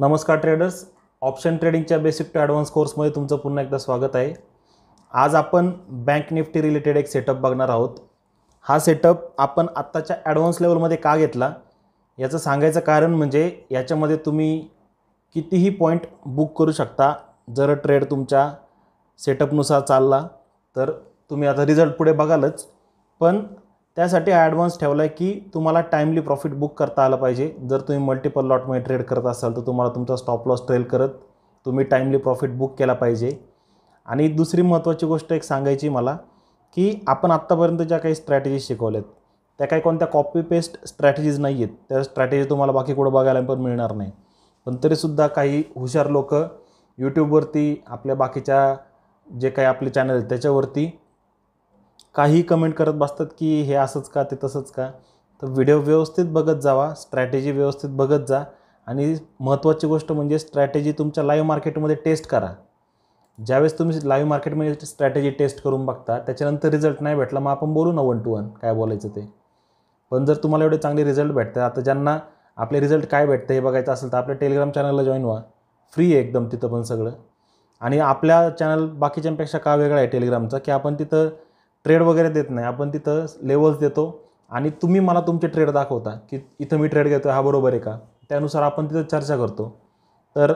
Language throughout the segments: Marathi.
नमस्कार ट्रेडर्स ऑप्शन ट्रेडिंगच्या बेसिक टू ॲडव्हान्स कोर्समध्ये तुमचं पुन्हा एकदा स्वागत आहे आज आपण बँक निफ्टी रिलेटेड एक सेटअप बघणार आहोत हा सेटअप आपण आत्ताच्या ॲडव्हान्स लेवलमध्ये का घेतला याचं सांगायचं कारण म्हणजे याच्यामध्ये तुम्ही कितीही पॉईंट बुक करू शकता जर ट्रेड तुमच्या सेटअपनुसार चालला तर तुम्ही आता रिझल्ट पुढे बघालच पण त्यासाठी ॲडव्हान्स ठेवला आहे की तुम्हाला टाईमली प्रॉफिट बुक करता आलं पाहिजे जर तुम्ही मल्टिपल लॉटमध्ये ट्रेड करत असाल तर तुम्हाला तुमचा स्टॉप लॉस ट्रेल करत तुम्ही टाईमली प्रॉफिट बुक केला पाहिजे आणि दुसरी महत्त्वाची गोष्ट एक सांगायची मला की आपण आत्तापर्यंत ज्या काही स्ट्रॅटेजीज शिकवल्यात त्या काही कोणत्या कॉपी पेस्ट स्ट्रॅटेजीज नाही आहेत त्या स्ट्रॅटेजी तुम्हाला बाकी कुठं बघायला पण मिळणार नाही पण तरीसुद्धा काही हुशार लोक यूट्यूबवरती आपल्या बाकीच्या जे काही आपले चॅनल आहेत त्याच्यावरती काही कमेंट करत बसतात की हे असंच का ते तसंच का तर व्हिडिओ व्यवस्थित बघत जावा स्ट्रॅटेजी व्यवस्थित बघत जा आणि महत्त्वाची गोष्ट म्हणजे स्ट्रॅटेजी तुमच्या लाईव्ह मार्केटमध्ये टेस्ट करा ज्यावेळेस तुम्ही लाईव्ह मार्केटमध्ये स्ट्रॅटेजी टेस्ट करून बघता त्याच्यानंतर रिझल्ट नाही भेटला मग आपण बोलू ना वन टू वन काय बोलायचं ते पण जर तुम्हाला एवढे चांगले रिझल्ट भेटतात आता ज्यांना आपले रिझल्ट काय भेटतं हे बघायचं असेल तर आपल्या टेलिग्राम चॅनलला जॉईन व्हा फ्री आहे एकदम तिथं पण सगळं आणि आपल्या चॅनल बाकीच्यांपेक्षा का वेगळा आहे टेलिग्रामचा की आपण तिथं ट्रेड वगैरे देत नाही आपण तिथं लेवल्स देतो आणि तुम्ही मला तुमचे ट्रेड दाखवता की इथं मी ट्रेड घेतो हा बरोबर आहे का त्यानुसार आपण तिथं चर्चा करतो तर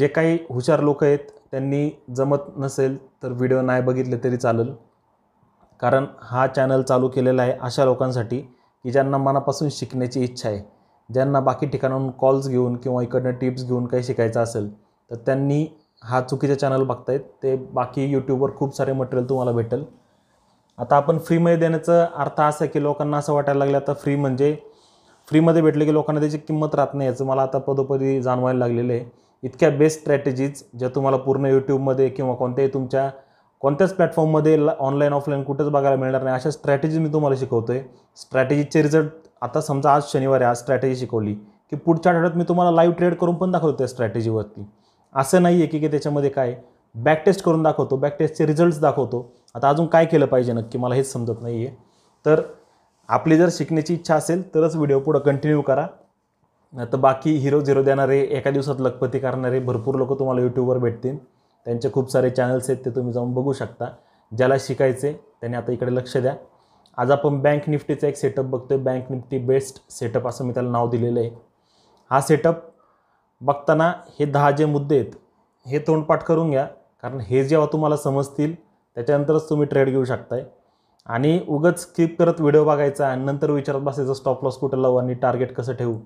जे काही हुशार लोक आहेत त्यांनी जमत नसेल तर व्हिडिओ नाही बघितले तरी चालेल कारण हा चॅनल चालू केलेला आहे अशा लोकांसाठी की ज्यांना मनापासून शिकण्याची इच्छा आहे ज्यांना बाकी ठिकाणाहून कॉल्स घेऊन किंवा इकडनं टिप्स घेऊन काही शिकायचं असेल तर त्यांनी हा चुकीचे चॅनल बघतायत ते बाकी यूट्यूबवर खूप सारे मटेरियल तुम्हाला भेटेल आता आपण फ्रीमध्ये देण्याचं अर्थ असा की लोकांना असं वाटायला लागलं आता फ्री म्हणजे फ्रीमध्ये भेटले की लोकांना त्याची किंमत राहत नाही याचं मला आता पदोपदी जाणवायला लागलेलं आहे इतक्या बेस्ट स्ट्रॅटेजीज ज्या तुम्हाला पूर्ण यूट्यूबमध्ये किंवा कोणत्याही तुमच्या कोणत्याच प्लॅटफॉर्ममध्ये ऑनलाईन ऑफलाईन कुठंच बघायला मिळणार नाही अशा स्ट्रॅटेजी मी तुम्हाला शिकवतो आहे स्ट्रॅटेजीचे रिझल्ट आता समजा आज आहे आज स्ट्रॅटेजी शिकवली की पुढच्या आठवड्यात मी तुम्हाला लाईव्ह ट्रेड करून पण दाखवतो त्या स्ट्रॅटेजीवरती असं नाही आहे की की त्याच्यामध्ये काय बॅक टेस्ट करून दाखवतो बॅक टेस्टचे रिझल्ट्स दाखवतो आता अजून काय केलं पाहिजे नक्की मला हेच समजत नाही आहे तर आपली जर शिकण्याची इच्छा असेल तरच व्हिडिओ पुढं कंटिन्यू करा तर बाकी हिरो झिरो देणारे एका दिवसात लखपती करणारे भरपूर लोक तुम्हाला यूट्यूबवर भेटतील त्यांचे खूप सारे चॅनल्स आहेत ते तुम्ही जाऊन बघू शकता ज्याला शिकायचे त्याने आता इकडे लक्ष द्या आज आपण बँक निफ्टीचा एक सेटअप बघतोय बँक निफ्टी बेस्ट सेटअप असं मी त्याला नाव दिलेलं आहे हा सेटअप बघताना हे दहा जे मुद्दे आहेत हे तोंडपाठ करून घ्या कारण हे जेव्हा तुम्हाला समजतील त्याच्यानंतरच तुम्ही ट्रेड घेऊ शकताय आणि उगच स्किप करत व्हिडिओ बघायचा आणि नंतर विचारत बसायचं स्टॉप लॉस कुठं लावू आणि टार्गेट कसं ठेवू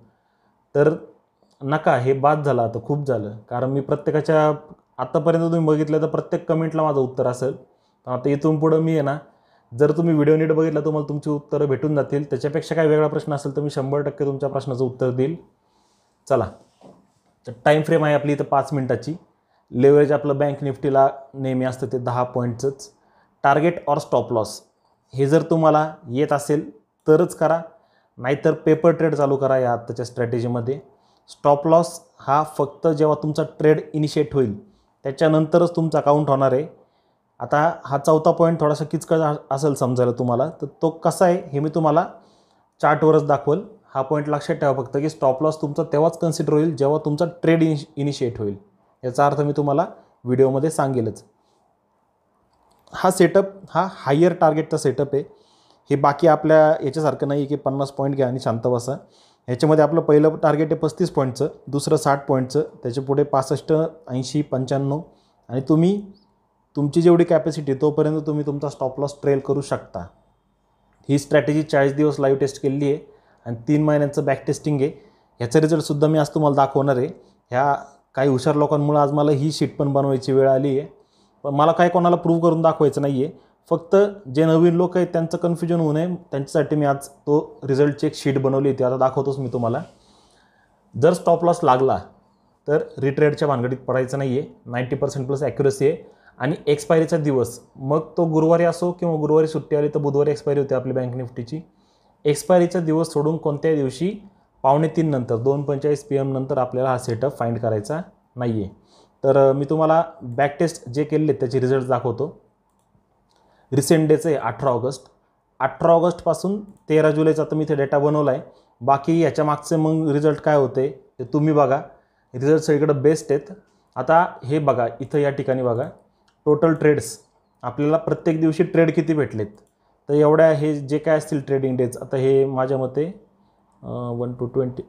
तर नका हे बाद झालं आता खूप झालं कारण मी प्रत्येकाच्या आत्तापर्यंत तुम्ही बघितलं तर प्रत्येक कमेंटला माझं उत्तर असेल पण आता इथून पुढं मी आहे ना जर तुम्ही व्हिडिओ नीट बघितला तुम्हाला तुमची उत्तरं भेटून जातील त्याच्यापेक्षा काही वेगळा प्रश्न असेल तर मी शंभर टक्के तुमच्या प्रश्नाचं उत्तर देईल चला तर टाईम फ्रेम आहे आपली इथं पाच मिनटाची लेवरेज आपलं बँक निफ्टीला नेहमी असतं ते दहा पॉईंटचंच टार्गेट ऑर स्टॉप लॉस हे जर तुम्हाला येत असेल तरच करा नाहीतर पेपर ट्रेड चालू करा या आत्ताच्या स्ट्रॅटेजीमध्ये स्टॉप लॉस हा फक्त जेव्हा तुमचा ट्रेड इनिशिएट होईल त्याच्यानंतरच तुमचा अकाउंट होणार आहे आता हा चौथा पॉईंट थोडासा किचकट असेल समजायला तुम्हाला तर तो कसा आहे हे मी तुम्हाला चार्टवरच दाखवल हा पॉईंट लक्षात ठेवा फक्त की स्टॉप लॉस तुमचा तेव्हाच कन्सिडर होईल जेव्हा तुमचा ट्रेड इनिश इनिशिएट होईल याचा अर्थ मी तुम्हाला व्हिडिओमध्ये सांगेलच हा सेटअप हा हायर टार्गेटचा सेटअप आहे हे बाकी आपल्या याच्यासारखं नाही आहे की पन्नास पॉईंट घ्या आणि शांत बसा याच्यामध्ये आपलं पहिलं टार्गेट आहे पस्तीस पॉईंटचं दुसरं साठ पॉईंटचं त्याच्या पुढे पासष्ट ऐंशी पंच्याण्णव आणि तुम्ही तुमची जेवढी कॅपॅसिटी तोपर्यंत तुम्ही तुमचा स्टॉप लॉस ट्रेल करू शकता ही स्ट्रॅटेजी चाळीस दिवस लाईव्ह टेस्ट केलेली आहे आणि तीन महिन्यांचं बॅक टेस्टिंग आहे ह्याचं रिझल्टसुद्धा मी आज तुम्हाला दाखवणार आहे ह्या काही हुशार लोकांमुळं आज मला ही शीट पण बनवायची वेळ आली आहे पण मला काही कोणाला प्रूव्ह करून दाखवायचं नाही आहे फक्त जे नवीन लोक आहेत त्यांचं कन्फ्युजन होऊ नये त्यांच्यासाठी मी आज तो रिझल्टची एक शीट बनवली होती आता दाखवतोच मी तुम्हाला जर स्टॉप लॉस लागला तर रिट्रेडच्या भानगडीत पडायचं नाही आहे नाईंटी पर्सेंट प्लस ॲक्युरसी आहे आणि एक्सपायरीचा दिवस मग तो गुरुवारी असो किंवा गुरुवारी सुट्टी आली तर बुधवारी एक्सपायरी होते आपली बँक निफ्टीची एक्सपायरीचा दिवस सोडून कोणत्याही दिवशी पावणे तीन नंतर दोन पंचेचाळीस पी एम नंतर आपल्याला हा सेटअप फाईंड करायचा नाही आहे तर मी तुम्हाला बॅक टेस्ट जे केलेले त्याचे रिझल्ट दाखवतो रिसेंट डेचं आहे अठरा ऑगस्ट अठरा ऑगस्टपासून तेरा जुलैचा आता मी इथे डेटा बनवला आहे बाकी याच्या मागचे मग रिझल्ट काय होते ते तुम्ही बघा रिझल्ट सगळीकडं बेस्ट आहेत आता हे बघा इथं या ठिकाणी बघा टोटल ट्रेड्स आपल्याला प्रत्येक दिवशी ट्रेड किती भेटलेत तर एवढ्या हे जे काय असतील ट्रेडिंग डेज आता हे माझ्या मते वन टू ट्वेंटी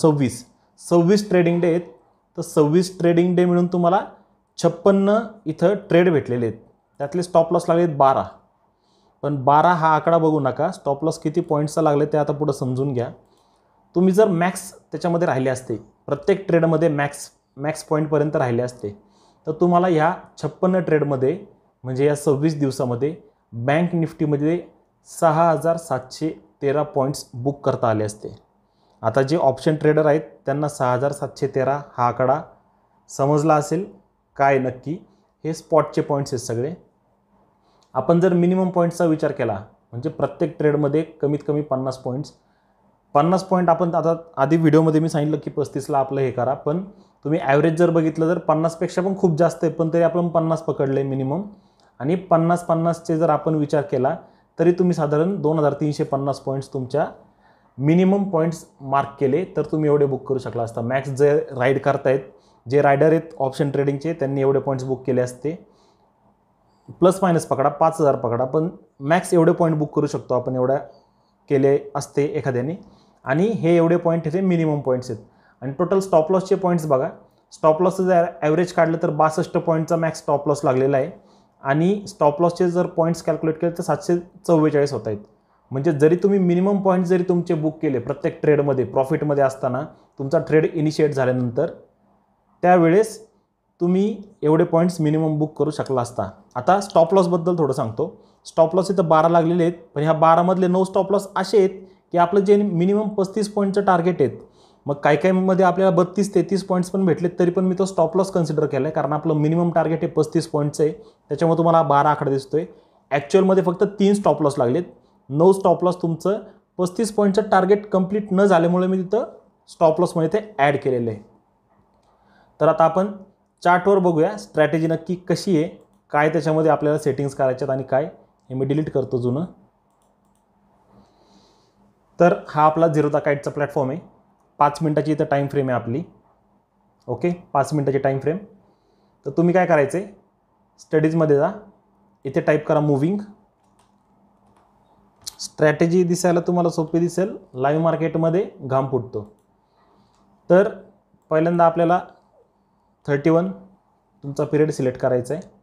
सव्वीस सव्वीस ट्रेडिंग डे आहेत तर सव्वीस ट्रेडिंग डे मिळून तुम्हाला छप्पन्न इथं ट्रेड भेटलेले आहेत त्यातले स्टॉप लॉस लागले आहेत बारा पण बारा हा आकडा बघू नका स्टॉप लॉस किती पॉईंट्सचा लागले ते आता पुढं समजून घ्या तुम्ही जर मॅक्स त्याच्यामध्ये राहिले असते प्रत्येक ट्रेडमध्ये मॅक्स मॅक्स पॉईंटपर्यंत राहिले असते तर तुम्हाला ह्या छप्पन्न ट्रेडमध्ये म्हणजे या सव्वीस दिवसामध्ये बँक निफ्टीमध्ये सहा हजार सातशे तेरा पॉईंट्स बुक करता आले असते आता जे ऑप्शन ट्रेडर आहेत त्यांना सहा हजार सातशे तेरा हा आकडा समजला असेल काय नक्की हे स्पॉटचे पॉईंट्स आहेत सगळे आपण जर मिनिमम पॉईंटचा विचार केला म्हणजे प्रत्येक ट्रेडमध्ये कमीत कमी पन्नास पॉईंट्स पन्नास पॉईंट आपण आता आधी व्हिडिओमध्ये मी सांगितलं की पस्तीसला आपलं हे करा पण तुम्ही ॲव्हरेज जर बघितलं तर पन्नासपेक्षा पण खूप जास्त आहे पण तरी आपण पन्नास पकडले मिनिमम आणि पन्नास पन्नासचे जर आपण विचार केला तरी तुम्ही साधारण दोन हजार तीनशे पन्नास पॉईंट्स तुमच्या मिनिमम पॉईंट्स मार्क केले तर तुम्ही एवढे बुक करू शकला असता मॅक्स जे राईड करतायत जे रायडर आहेत ऑप्शन ट्रेडिंगचे त्यांनी एवढे पॉईंट्स बुक केले असते प्लस मायनस पकडा पाच हजार पकडा पण मॅक्स एवढे पॉईंट बुक करू शकतो आपण एवढ्या केले असते एखाद्याने आणि हे एवढे पॉईंट इथे मिनिमम पॉईंट्स आहेत आणि टोटल स्टॉप लॉसचे पॉईंट्स बघा स्टॉप लॉसचं जर ॲव्हरेज काढलं तर बासष्ट पॉईंटचा मॅक्स स्टॉप लॉस लागलेला आहे आणि स्टॉप लॉसचे जर पॉईंट्स कॅल्क्युलेट केले तर सातशे चव्वेचाळीस होत आहेत म्हणजे जरी तुम्ही मिनिमम पॉईंट जरी तुमचे बुक केले प्रत्येक ट्रेडमध्ये प्रॉफिटमध्ये असताना तुमचा ट्रेड इनिशिएट झाल्यानंतर त्यावेळेस तुम्ही एवढे पॉईंट्स मिनिमम बुक करू शकला असता आता स्टॉप लॉसबद्दल थोडं सांगतो स्टॉप लॉस इथं बारा लागलेले आहेत पण ह्या बारामधले नऊ स्टॉप लॉस असे आहेत की आपलं जे मिनिमम पस्तीस पॉईंटचं टार्गेट आहेत मग काही काही मध्ये आपल्याला बत्तीस तेहतीस पॉईंट्स पण भेटले तरी पण मी तो स्टॉप लॉस कन्सिडर केला आहे कारण आपलं मिनिमम टार्गेट हे पस्तीस पॉईंटचं आहे त्याच्यामुळे तुम्हाला बारा आकडा दिसतोय ॲक्च्युअलमध्ये फक्त तीन स्टॉप लॉस लागलेत नऊ स्टॉप लॉस तुमचं पस्तीस पॉईंटचं टार्गेट कंप्लीट न झाल्यामुळे मी तिथं स्टॉप लॉसमध्ये ते ॲड केलेलं आहे तर आता आपण चार्टवर बघूया स्ट्रॅटेजी नक्की कशी आहे काय त्याच्यामध्ये आपल्याला सेटिंग्स करायच्यात आणि काय हे मी डिलीट करतो जुनं तर हा आपला झिरोता काइटचा प्लॅटफॉर्म आहे पाच मिनटाची इथं टाईम फ्रेम आहे आपली ओके पाच मिनटाची टाईम फ्रेम तर तुम्ही काय करायचं आहे स्टडीजमध्ये जा इथे टाईप करा मुव्हिंग स्ट्रॅटेजी दिसायला तुम्हाला सोपी दिसेल लाईव्ह मार्केटमध्ये घाम फुटतो तर पहिल्यांदा आपल्याला थर्टी वन तुमचा पिरियड सिलेक्ट करायचा आहे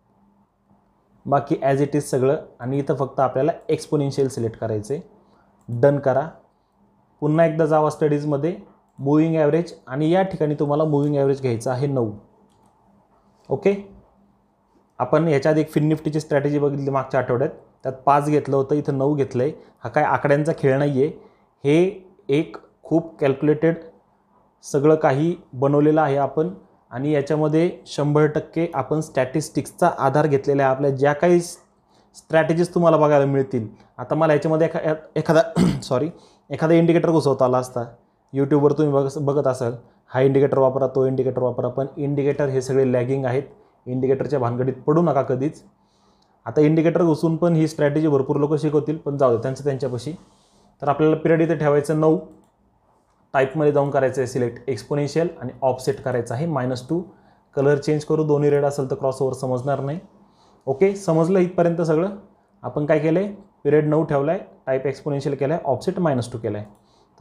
बाकी ॲज इट इज सगळं आणि इथं फक्त आपल्याला एक्सपोनेन्शियल सिलेक्ट करायचं आहे डन करा पुन्हा एकदा जावा स्टडीजमध्ये मूविंग ॲव्हरेज आणि या ठिकाणी तुम्हाला मूविंग ॲव्हरेज घ्यायचं आहे नऊ ओके आपण ह्याच्यात एक फिन निफ्टीची स्ट्रॅटेजी बघितली मागच्या आठवड्यात त्यात पाच घेतलं होतं इथं नऊ घेतलं आहे हा काय आकड्यांचा खेळ नाही आहे हे एक खूप कॅल्क्युलेटेड सगळं काही बनवलेलं आहे आपण आणि याच्यामध्ये शंभर टक्के आपण स्टॅटिस्टिक्सचा आधार घेतलेला आहे आपल्या ज्या काही स्ट्रॅटेजीज तुम्हाला बघायला मिळतील आता मला याच्यामध्ये एखा एखादा सॉरी एखादा इंडिकेटर घुसवता आला असता यूट्यूबवर तुम्ही बघ बघत असाल हा इंडिकेटर वापरा तो इंडिकेटर वापरा पण इंडिकेटर हे सगळे लॅगिंग आहेत इंडिकेटरच्या भानगडीत पडू नका कधीच आता इंडिकेटर घुसून पण ही स्ट्रॅटेजी भरपूर लोक शिकवतील पण जाऊ दे त्यांचं त्यांच्यापाशी तर आपल्याला पिरियड इथे ठेवायचं नऊ टाईपमध्ये जाऊन करायचं आहे सिलेक्ट एक्सपोनेन्शियल आणि ऑफसेट करायचं आहे मायनस टू कलर चेंज करू दोन्ही रेड असेल तर क्रॉसओव्हर समजणार नाही ओके समजलं इथपर्यंत सगळं आपण काय केलं आहे पिरियड नऊ ठेवला आहे टाईप एक्सपोनेन्शियल केला आहे ऑफसेट मायनस टू केला आहे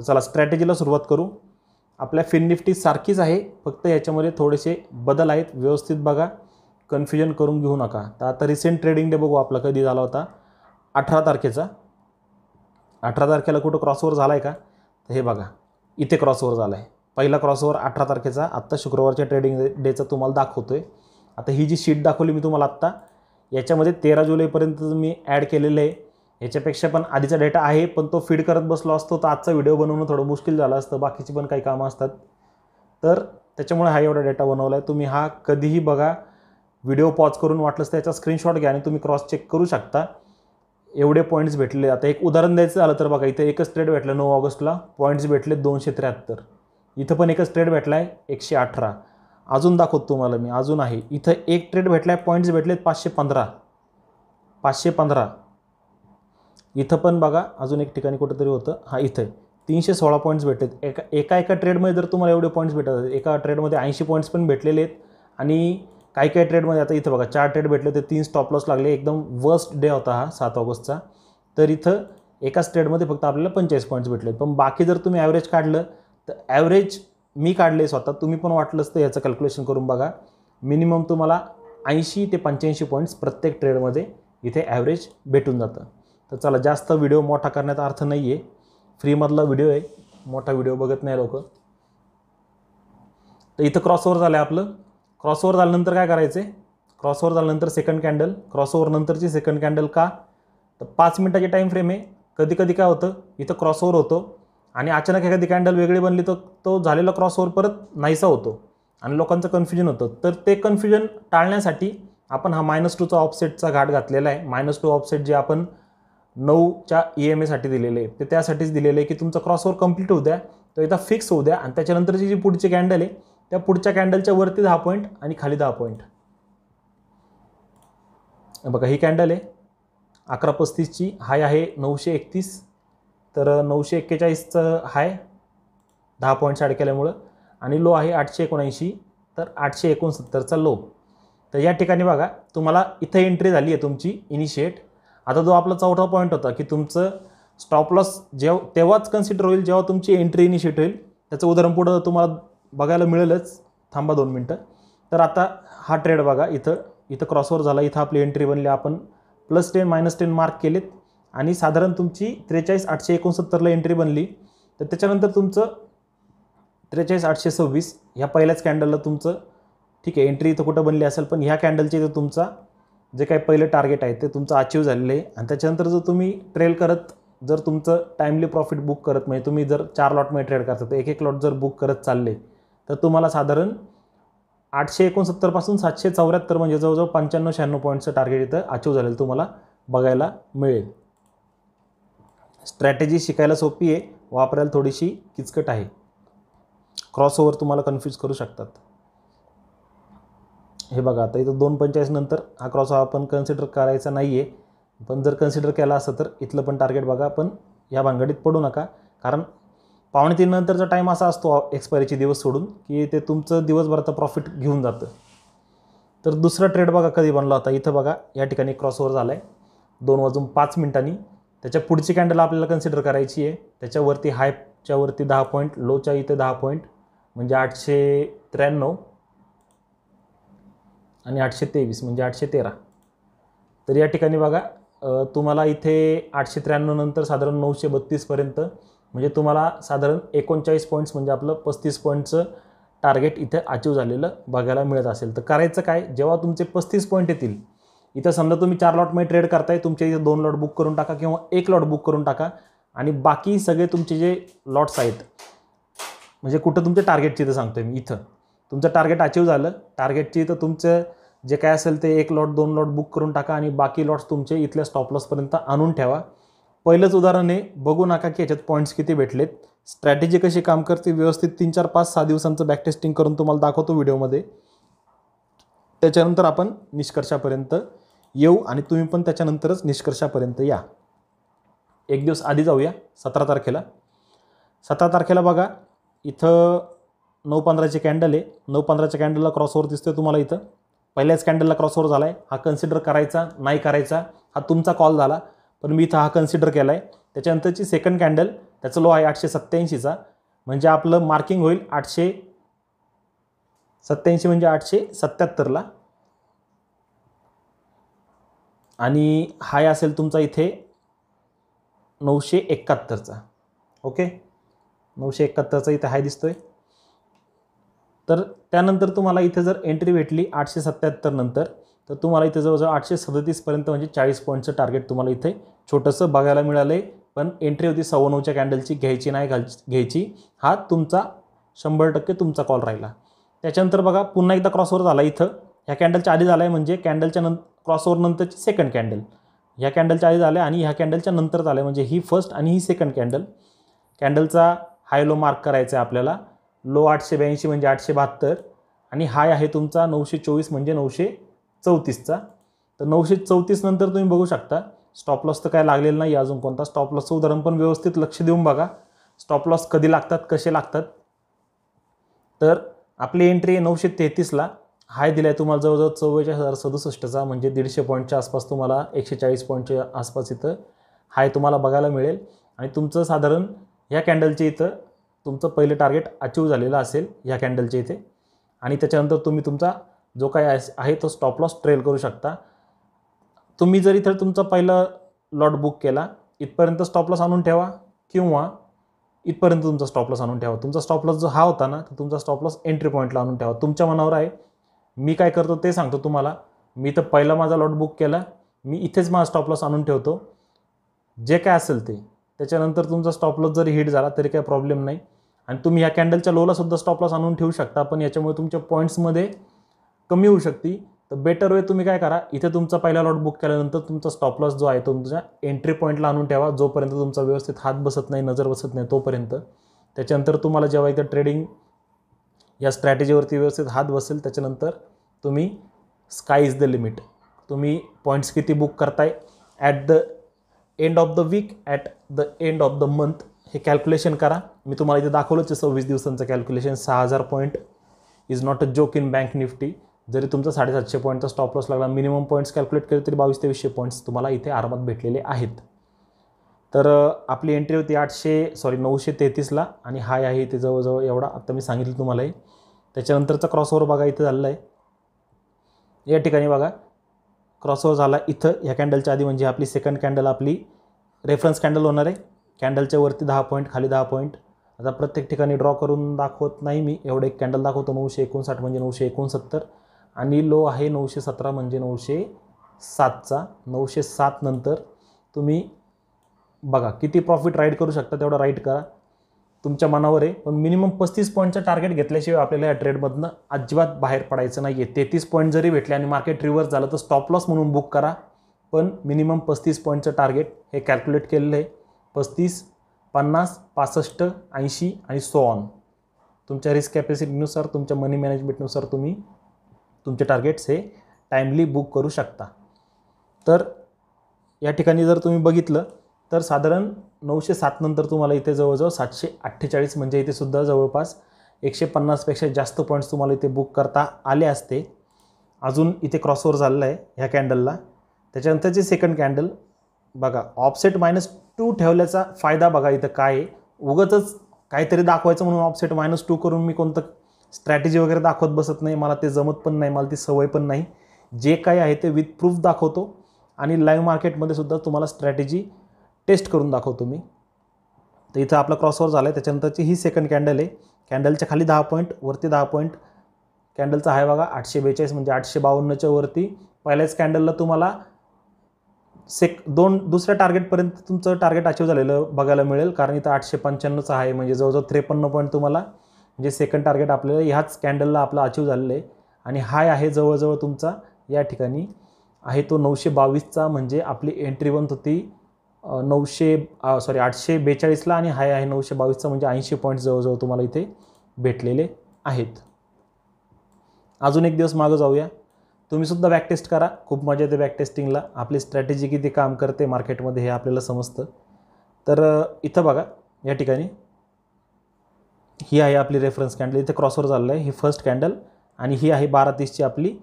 चला स्ट्रॅटेजीला सुरुवात करू आपल्या फिन निफ्टी सारखीच आहे फक्त याच्यामध्ये थोडेसे बदल आहेत व्यवस्थित बघा कन्फ्युजन करून घेऊ नका तर आता रिसेंट ट्रेडिंग डे बघू आपला कधी झाला होता अठरा तारखेचा अठरा तारखेला कुठं क्रॉसओव्हर झाला आहे का तर हे बघा इथे क्रॉसओव्हर झाला आहे पहिला क्रॉसओव्हर अठरा तारखेचा आत्ता शुक्रवारच्या ट्रेडिंग डेचा तुम्हाला दाखवतो आहे आता ही जी शीट दाखवली मी तुम्हाला आत्ता याच्यामध्ये तेरा जुलैपर्यंत मी ॲड केलेलं आहे याच्यापेक्षा पण आधीचा डेटा आहे पण तो फीड करत बसलो असतो तर आजचा व्हिडिओ बनवणं थोडं मुश्किल झालं असतं बाकीची पण काही कामं असतात तर त्याच्यामुळे हा एवढा डेटा बनवला आहे तुम्ही हा कधीही बघा व्हिडिओ पॉज करून वाटलंच त्याचा स्क्रीनशॉट घ्या आणि तुम्ही क्रॉस चेक करू शकता एवढे पॉईंट्स भेटले आता एक उदाहरण द्यायचं झालं तर बघा इथे एकच ट्रेड भेटला नऊ ऑगस्टला पॉईंट्स भेटले दोनशे त्र्याहत्तर इथं पण एकच ट्रेड भेटला आहे एकशे अठरा अजून दाखवतो तुम्हाला मी अजून आहे इथं एक ट्रेड भेटला आहे पॉईंट्स भेटलेत पाचशे पंधरा पाचशे पंधरा इथं पण बघा अजून एक ठिकाणी कुठंतरी होतं हा इथं तीनशे सोळा पॉईंट्स आहेत एका एका एका ट्रेडमध्ये जर तुम्हाला एवढे पॉईंट्स भेटत एका ट्रेडमध्ये ऐंशी पॉईंट्स पण भेटलेले आहेत आणि काही काही ट्रेडमध्ये आता इथं बघा चार ट्रेड भेटले ते तीन स्टॉप लॉस लागले एकदम वर्स्ट डे होता हा सात ऑगस्टचा तर इथं एकाच ट्रेडमध्ये फक्त आपल्याला पंचेचाळीस पॉईंट्स भेटले पण बाकी जर तुम्ही ॲव्हरेज काढलं तर ॲव्हरेज मी काढले स्वतः तुम्ही पण वाटलंच तर याचं कॅल्क्युलेशन करून बघा मिनिमम तुम्हाला ऐंशी ते पंच्याऐंशी पॉईंट्स प्रत्येक ट्रेडमध्ये इथे ॲव्हरेज भेटून जातं तर चला जास्त व्हिडिओ मोठा करण्याचा अर्थ नाही आहे फ्रीमधला व्हिडिओ आहे मोठा व्हिडिओ बघत नाही लोक तर इथं क्रॉसओवर झालं आहे आपलं क्रॉसओवर झाल्यानंतर काय करायचं आहे क्रॉसओवर झाल्यानंतर सेकंड कॅन्डल क्रॉसओवर नंतरची सेकंड कॅन्डल का तर पाच मिनटाची टाईम फ्रेम आहे कधी कधी काय होतं इथं क्रॉसओवर होतो आणि अचानक एखादी कॅन्डल वेगळी बनली तर तो झालेला क्रॉसओवर परत नाहीसा होतो आणि लोकांचं कन्फ्युजन होतं तर ते कन्फ्युजन टाळण्यासाठी आपण हा मायनस टूचा ऑफसेटचा घाट घातलेला आहे मायनस टू ऑफसेट जे आपण नऊच्या ई e एम एसाठी दिलेले आहे ते त्यासाठीच दिलेले आहे की तुमचं क्रॉसओवर कंप्लीट होऊ द्या तो एकदा फिक्स होऊ द्या आणि त्याच्यानंतरची जी पुढची कॅन्डल आहे त्या पुढच्या कॅन्डलच्या वरती दहा पॉईंट आणि खाली दहा पॉईंट बघा ही कॅन्डल आहे अकरा पस्तीसची हाय आहे नऊशे एकतीस तर नऊशे एक्केचाळीसचं हाय दहा पॉईंट साडे केल्यामुळं आणि लो आहे आठशे एकोणऐंशी तर आठशे एकोणसत्तरचा लो तर या ठिकाणी बघा तुम्हाला इथं एंट्री झाली आहे तुमची इनिशिएट आता जो आपला चौथा पॉईंट होता की तुमचं स्टॉप लॉस जेव्हा तेव्हाच कन्सिडर होईल जेव्हा तुमची एंट्री इनिशिएट होईल त्याचं उदाहरण पुढं तुम्हाला बघायला मिळेलच थांबा दोन मिनटं तर आता हा ट्रेड बघा इथं इथं क्रॉसवर झाला इथं आपली एंट्री बनली आपण plus ten minus ten mark केलेत आणि साधारण तुमची त्रेचाळीस आठशे एकोणसत्तरला एंट्री बनली तर त्याच्यानंतर तुमचं त्रेचाळीस आठशे सव्वीस ह्या पहिल्याच कॅन्डलला तुमचं ठीक आहे एंट्री इथं कुठं बनली असेल पण ह्या कॅन्डलची इथं तुमचा जे काही पहिलं टार्गेट आहे ते तुमचं अचीव झालेलं आहे आणि त्याच्यानंतर जर तुम्ही ट्रेल करत जर तुमचं टाईमली प्रॉफिट बुक करत म्हणजे तुम्ही जर चार लॉटमध्ये ट्रेड करता तर एक एक लॉट जर बुक करत चालले तर तुम्हाला साधारण आठशे एकोणसत्तरपासून सातशे चौऱ्याहत्तर म्हणजे जवळजवळ पंच्याण्णव शहाण्णव पॉईंटचं टार्गेट इथं अचीव झालेलं तुम्हाला बघायला मिळेल स्ट्रॅटेजी शिकायला सोपी आहे वापरायला थोडीशी किचकट आहे क्रॉसओवर तुम्हाला कन्फ्यूज करू शकतात हे बघा आता इथं दोन पंचेचाळीस नंतर हा क्रॉस आपण कन्सिडर करायचा नाही आहे पण जर कन्सिडर केला असं तर इथलं पण टार्गेट बघा पण या भानगडीत पडू नका कारण पावणे तीन नंतरचा टाईम असा असतो एक्सपायरीचे दिवस सोडून की ते तुमचं दिवसभराचं प्रॉफिट घेऊन जातं तर दुसरा ट्रेड बघा कधी बनला होता इथं बघा या ठिकाणी क्रॉसओव्हर झाला आहे दोन वाजून पाच मिनिटांनी त्याच्या पुढची कॅन्डल आपल्याला कन्सिडर करायची आहे त्याच्यावरती हायच्यावरती दहा पॉईंट लोच्या इथे दहा पॉईंट म्हणजे आठशे त्र्याण्णव आणि आठशे तेवीस म्हणजे आठशे तेरा तर या ठिकाणी बघा तुम्हाला इथे आठशे त्र्याण्णव नंतर साधारण नऊशे बत्तीसपर्यंत म्हणजे तुम्हाला साधारण एकोणचाळीस पॉईंट्स म्हणजे आपलं पस्तीस पॉईंटचं टार्गेट इथे अचीव झालेलं बघायला मिळत असेल तर करायचं काय जेव्हा तुमचे पस्तीस पॉईंट येतील इथं समजा तुम्ही चार लॉटमध्ये ट्रेड करताय तुमचे इथे दोन लॉट बुक करून टाका किंवा एक लॉट बुक करून टाका आणि बाकी सगळे तुमचे जे लॉट्स आहेत म्हणजे कुठं तुमचे टार्गेटची इथं सांगतोय मी इथं तुमचं टार्गेट अचीव झालं टार्गेटची तर तुमचं जे काय असेल ते एक लॉट दोन लॉट बुक करून टाका आणि बाकी लॉट्स तुमचे इथल्या स्टॉपलॉसपर्यंत आणून ठेवा पहिलंच उदाहरण आहे बघू नका की याच्यात पॉईंट्स किती भेटलेत स्ट्रॅटेजी कशी काम करते व्यवस्थित तीन चार पाच सहा दिवसांचं बॅक टेस्टिंग करून तुम्हाला दाखवतो व्हिडिओमध्ये त्याच्यानंतर आपण निष्कर्षापर्यंत येऊ आणि तुम्ही पण त्याच्यानंतरच निष्कर्षापर्यंत या एक दिवस आधी जाऊया सतरा तारखेला सतरा तारखेला बघा इथं नऊ पंधराचे कॅन्डल आहे नऊ पंधराच्या कॅन्डलला क्रॉसवर दिसतोय तुम्हाला इथं पहिल्याच कॅन्डलला क्रॉसओवर झाला आहे हा कन्सिडर करायचा नाही करायचा हा तुमचा कॉल झाला पण मी इथं हा कन्सिडर केला आहे त्याच्यानंतरची सेकंड कॅन्डल त्याचा लो आहे आठशे सत्त्याऐंशीचा म्हणजे आपलं मार्किंग होईल आठशे सत्त्याऐंशी म्हणजे आठशे सत्त्याहत्तरला आणि हाय असेल तुमचा इथे नऊशे एकाहत्तरचा ओके नऊशे एकाहत्तरचा इथे हाय दिसतो आहे तर त्यानंतर तुम्हाला इथे जर एंट्री भेटली आठशे सत्याहत्तर नंतर तर तुम्हाला इथे जवळजवळ आठशे सदतीसपर्यंत म्हणजे चाळीस पॉईंटचं टार्गेट तुम्हाला इथे छोटंसं बघायला मिळालं आहे पण एंट्री होती नऊच्या कॅन्डलची घ्यायची नाही घाल घ्यायची हा तुमचा शंभर टक्के तुमचा कॉल राहिला त्याच्यानंतर बघा पुन्हा एकदा क्रॉसओवर झाला इथं ह्या कॅन्डलच्या आधी झाला आहे म्हणजे कॅन्डलच्या नंतर क्रॉसओवर नंतरची सेकंड कॅन्डल ह्या कॅन्डलच्या आधी झाल्या आणि ह्या कॅन्डलच्या नंतर झालं म्हणजे ही फर्स्ट आणि ही सेकंड कॅन्डल कॅन्डलचा हाय लो मार्क करायचा आहे आपल्याला लो आठशे ब्याऐंशी म्हणजे आठशे बहात्तर आणि हाय आहे तुमचा नऊशे चोवीस म्हणजे नऊशे चौतीसचा तर नऊशे चौतीस नंतर तुम्ही बघू शकता स्टॉप लॉस तर काय लागलेलं नाही अजून कोणता स्टॉप लॉसचं उदाहरण पण व्यवस्थित लक्ष देऊन बघा स्टॉप लॉस कधी लागतात कसे लागतात तर आपली एंट्री आहे नऊशे तेहतीसला हाय दिला आहे तुम्हाला जवळजवळ चव्वेचाळीस हजार सदुसष्टचा म्हणजे दीडशे पॉईंटच्या आसपास तुम्हाला एकशे चाळीस पॉईंटच्या आसपास इथं हाय तुम्हाला बघायला मिळेल आणि तुमचं साधारण ह्या कॅन्डलचे इथं तुमचं पहिलं टार्गेट अचीव झालेलं असेल ह्या कॅन्डलच्या इथे आणि त्याच्यानंतर तुम्ही तुमचा जो काय आहे तो स्टॉप लॉस ट्रेल करू शकता तुम्ही जर इथे तुमचा पहिलं लॉट बुक केला इथपर्यंत स्टॉप लॉस आणून ठेवा किंवा इथपर्यंत तुमचा स्टॉप लॉस आणून ठेवा तुमचा स्टॉप लॉस जो हा होता ना तर तुमचा स्टॉप लॉस एंट्री पॉईंटला आणून ठेवा तुमच्या मनावर आहे मी काय करतो ते सांगतो तुम्हाला मी तर पहिला माझा लॉट बुक केला मी इथेच माझा स्टॉप लॉस आणून ठेवतो जे काय असेल ते त्याच्यानंतर तुमचा स्टॉप लॉस जरी हिट झाला तरी काही प्रॉब्लेम नाही आणि तुम्ही ह्या कॅन्डलच्या लोला सुद्धा स्टॉप लॉस आणून ठेवू शकता पण याच्यामुळे तुमच्या पॉईंट्समध्ये कमी होऊ शकते तर बेटर वे तुम्ही काय करा इथे तुमचा पहिला लॉट बुक केल्यानंतर तुमचा स्टॉप लॉस जो आहे तो तुमच्या एंट्री पॉईंटला आणून ठेवा जोपर्यंत तुमचा व्यवस्थित हात बसत नाही नजर बसत नाही तोपर्यंत त्याच्यानंतर तुम्हाला जेव्हा इथं ट्रेडिंग या स्ट्रॅटेजीवरती व्यवस्थित हात बसेल त्याच्यानंतर तुम्ही स्काय इज द लिमिट तुम्ही पॉईंट्स किती बुक करताय at the end of the week at the end of the month हे कॅल्क्युलेशन करा मी तुम्हाला इथे ते सव्वीस दिवसांचं कॅल्क्युलेशन सहा हजार point is not a joke in bank Nifty जरी तुमचा साडेसातशे पॉईंटचा स्टॉप लॉस लागला मिनिमम पॉईंट्स कॅल्क्युलेट केले तरी बावीस तेवीसशे पॉईंट्स तुम्हाला इथे आरामात भेटलेले आहेत तर आपली एंट्री होती आठशे सॉरी नऊशे तेहतीसला आणि हाय आहे इथे जवळजवळ एवढा आत्ता मी सांगितलं तुम्हाला त्याच्यानंतरचा क्रॉसओवर बघा इथे झालेला आहे या ठिकाणी बघा क्रॉसओवर झाला इथं ह्या कॅन्डलच्या आधी म्हणजे आपली सेकंड कॅन्डल आपली रेफरन्स कॅन्डल होणार आहे कॅन्डलच्या वरती दहा पॉईंट खाली दहा पॉईंट आता प्रत्येक ठिकाणी ड्रॉ करून दाखवत नाही मी एवढं एक कॅन्डल दाखवतो नऊशे एकोणसाठ म्हणजे नऊशे एकोणसत्तर आणि लो आहे नऊशे सतरा म्हणजे नऊशे सातचा नऊशे सात नंतर तुम्ही बघा किती प्रॉफिट राईड करू शकता तेवढा राईड करा तुमच्या मनावर आहे पण मिनिमम पस्तीस पॉईंटचा टार्गेट घेतल्याशिवाय आपल्याला या ट्रेडमधनं अजिबात बाहेर पडायचं नाही आहे तेहतीस पॉईंट जरी भेटले आणि मार्केट रिव्हर्स झालं तर स्टॉप लॉस म्हणून बुक करा पण मिनिमम पस्तीस पॉईंटचं टार्गेट हे कॅल्क्युलेट केलेलं आहे पस्तीस पन्नास पासष्ट ऐंशी आणि सो ऑन तुमच्या रिस्क कॅपॅसिटीनुसार तुमच्या मनी मॅनेजमेंटनुसार तुम्ही तुमचे टार्गेट्स हे टाईमली बुक करू शकता तर या ठिकाणी जर तुम्ही बघितलं तर साधारण नऊशे सातनंतर तुम्हाला इथे जवळजवळ सातशे अठ्ठेचाळीस म्हणजे इथे सुद्धा जवळपास एकशे पन्नासपेक्षा जास्त पॉईंट्स तुम्हाला इथे बुक करता आले असते अजून इथे क्रॉसओवर झालेलं आहे ह्या कॅन्डलला त्याच्यानंतरचे सेकंड कॅन्डल बघा ऑफसेट मायनस टू ठेवल्याचा फायदा बघा इथं काय आहे उगतच काहीतरी दाखवायचं म्हणून ऑफसेट मायनस टू करून मी कोणतं स्ट्रॅटेजी वगैरे दाखवत बसत नाही मला ते जमत पण नाही मला ती सवय पण नाही जे काही आहे ते विथ प्रूफ दाखवतो आणि लाईव्ह मार्केटमध्ये सुद्धा तुम्हाला स्ट्रॅटेजी टेस्ट करून दाखवतो मी तर इथं आपला क्रॉसवर झाला आहे त्याच्यानंतरची ही सेकंड कॅन्डल आहे कॅन्डलच्या खाली दहा पॉईंट वरती दहा पॉईंट कॅन्डलचा आहे बघा आठशे बेचाळीस म्हणजे आठशे बावन्नच्या वरती पहिल्याच कॅन्डलला तुम्हाला सेक दोन दुसऱ्या टार्गेटपर्यंत तुमचं टार्गेट अचीव झालेलं बघायला मिळेल कारण इथं आठशे पंच्याण्णवचं आहे म्हणजे जवळजवळ त्रेपन्न पॉईंट तुम्हाला म्हणजे सेकंड टार्गेट आपल्याला ह्याच कॅन्डलला आपला अचीव झालेलं आहे आणि हाय आहे जवळजवळ तुमचा या ठिकाणी आहे तो नऊशे बावीसचा म्हणजे आपली एंट्री बंद होती नऊशे सॉरी आठशे बेचाळीसला आणि हाय आहे नऊशे बावीसचा म्हणजे ऐंशी पॉईंट जवळजवळ तुम्हाला इथे भेटलेले आहेत अजून एक दिवस मागं जाऊया तुम्ही सुद्धा बॅक टेस्ट करा खूप मजा येते बॅक टेस्टिंगला आपली स्ट्रॅटेजी किती काम करते मार्केटमध्ये हे आपल्याला समजतं तर इथं बघा या ठिकाणी ही आहे आपली रेफरन्स कॅन्डल इथे क्रॉसवर झालेलं आहे ही फर्स्ट कॅन्डल आणि ही आहे बारा तीसची आपली